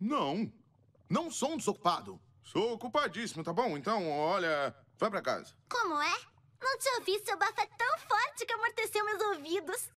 Não. Não sou um desocupado. Sou ocupadíssimo, tá bom? Então, olha, vai pra casa. Como é? Não tinha ouvi, seu bafo é tão forte que amorteceu meus ouvidos.